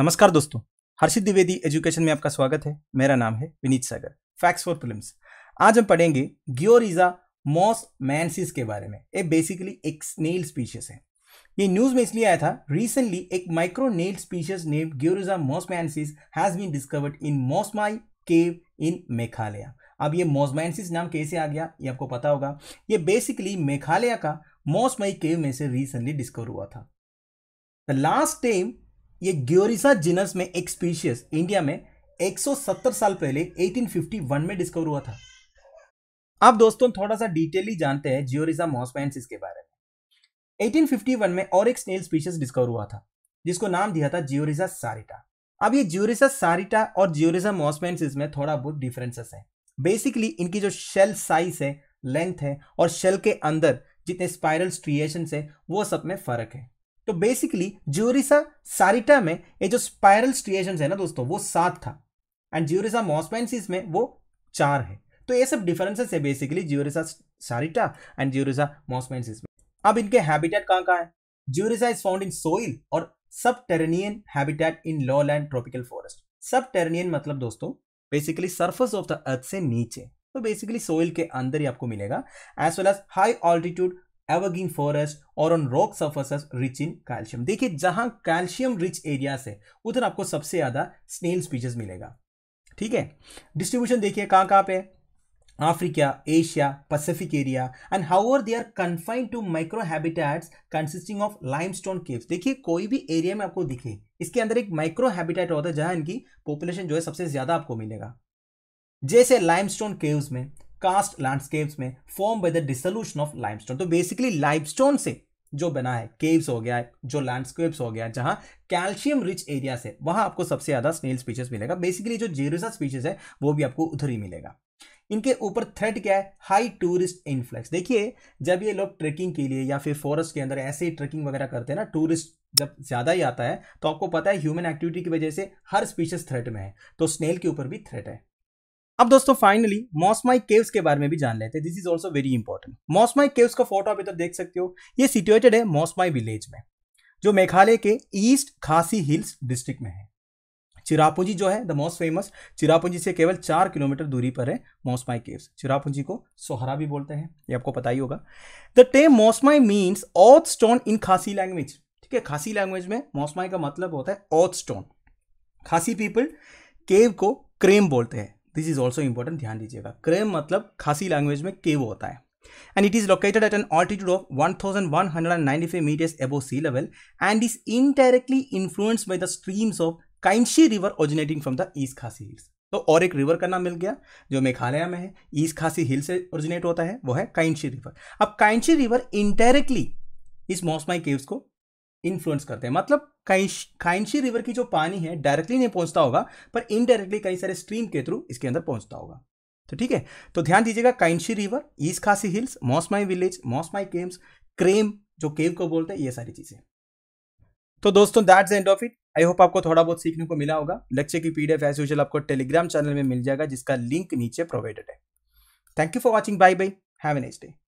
नमस्कार दोस्तों हर्षित द्विवेदी एजुकेशन में आपका स्वागत है मेरा नाम है Vineet Sagar facts for prelims आज हम पढ़ेंगे ग्योरिजा मॉस मैंसिस के बारे में ये बेसिकली एक स्नेल स्पीशीज है ये न्यूज में इसलिए आया था रिसेंटली एक micro snail species name Georissa mawsmaiensis has been discovered in Mawsmai cave in Meghalaya अब ये मोसमैंसिस नाम कैसे आ गया ये आपको पता होगा ये बेसिकली मेघालय का मॉसमाई केव में से रिसेंटली डिस्कवर हुआ था द लास्ट टाइम ये ग्योरिसा जिनस में एक स्पीशियस इंडिया में 170 साल पहले 1851 में डिस्कवर हुआ था आप दोस्तों थोड़ा सा डिटेली जानते हैं ज्योरिसा मॉसपैंसिस के बारे में 1851 में और एक स्नेल स्पीशियस डिस्कवर हुआ था जिसको नाम दिया था ज्योरिसा सारिटा अब ये ज्योरिसा सारिटा और ज्योरिसा मॉसपैंसिस में थोड़ा बहुत डिफरेंसेस है बेसिकली इनकी जो शेल साइज है लेंथ है और शेल के अंदर जितने स्पायरल स्ट्रिएशन है वो सब में फर्क है तो बेसिकली ज्योरिसा सारिटा में ये जो स्पायरल स्ट्रिएशन है ना दोस्तों वो सात था एंड ज्योरिसा मॉस्पेंसिस में वो चार है तो ये सब डिफरेंसेस है बेसिकली ज्योरिसा सारिटा एंड ज्योरिसा मॉस्पेंसिस में अब इनके हैबिटेट कहाँ कहाँ है Georissa is found in soil और subterranean habitat in lowland tropical forest subterranean मतलब दोस्तों basically surface of the earth से नीचे तो बेसिकली सोइल के अंदर ही आपको मिलेगा as well as high altitude evergreen forest और on rock surface rich in calcium देखिए जहां कैल्शियम रिच एरियाज है उधर आपको सबसे ज़्यादा स्नेल स्पीचेस मिलेगा ठीक है डिस्ट्रीब्यूशन देखिए कहां कहां पे Asia Asia, area and and they are are two micro micro consisting of limestone cave देखिए कोई भी एरिया में आपको दिखे इसके अंदर एक माइक्रो हैबिटेट होता है जहां इनकी पॉपुलेशन जो है सबसे ज्यादा आपको मिलेगा जैसे लाइमस्टोन केव्स में कास्ट लैंडस्केप्स में form by the dissolution of limestone तो बेसिकली लाइमस्टोन से जो बना है केव्स हो गया है जो लैंडस्केप्स हो गया है जहाँ कैल्शियम रिच एरिया से वहाँ आपको सबसे ज़्यादा स्नेल स्पीशीज मिलेगा बेसिकली जो जेरुसा स्पीशीज है वो भी आपको उधर ही मिलेगा इनके ऊपर थ्रेट क्या है हाई टूरिस्ट इन्फ्लेक्स देखिए जब ये लोग ट्रेकिंग के लिए या फिर फॉरेस्ट के अंदर ऐसे ही ट्रेकिंग वगैरह करते हैं ना टूरिस्ट जब ज़्यादा ही आता है तो आपको पता है ह्यूमन एक्टिविटी की वजह से हर स्पीशीज थ्रेट में है तो स्नेल के ऊपर भी थ्रेट है अब दोस्तों फाइनली मॉसमाई केव्स के बारे में भी जान लेते हैं this is also very important Mawsmai caves का फोटो आप इधर देख सकते हो ये सिचुएटेड है मॉसमाई विलेज में जो मेघालय के ईस्ट खासी हिल्स डिस्ट्रिक्ट में है चिरापुंजी जो है द मोस्ट फेमस चिरापुंजी से केवल चार किलोमीटर दूरी पर है मौसमाई केव्स चिरापुंजी को सोहरा भी बोलते हैं ये आपको पता ही होगा the term Mawsmai means oath stone in Khasi language ठीक है खासी लैंग्वेज में मौसमाई का मतलब होता है oath stone Khasi people cave को क्रेम बोलते हैं दिस इज ऑल्सो इंपॉर्टेंट ध्यान दीजिएगा क्रेम मतलब खासी लैंग्वेज में केव होता है and it is located at an altitude of 1195 meters above sea level and is indirectly influenced by the streams of Kynshi river originating from the East Khasi Hills तो और एक रिवर का नाम मिल गया जो मेघालय में है ईस्ट खासी हिल से ओरिजिनेट होता है वो है काइंशी रिवर अब काइंशी रिवर इंडायरेक्टली इस मौसमाई केव्स को इन्फ्लुएंस करते हैं मतलब काइंशी रिवर की जो पानी है डायरेक्टली नहीं पहुंचता होगा पर इनडायरेक्टली कई सारे स्ट्रीम के थ्रू इसके अंदर पहुंचता होगा तो ठीक है तो ध्यान दीजिएगा Kynshi river East Khasi Hills Mawsmai village Mawsmai caves krem जो केव को बोलते हैं ये सारी चीज़ें तो दोस्तों that's end of it I hope आपको थोड़ा बहुत सीखने को मिला होगा लेक्चर की पीडीएफ एज यूजल आपको टेलीग्राम चैनल में मिल जाएगा जिसका लिंक नीचे प्रोवाइडेड है thank you for watching bye bye have a next day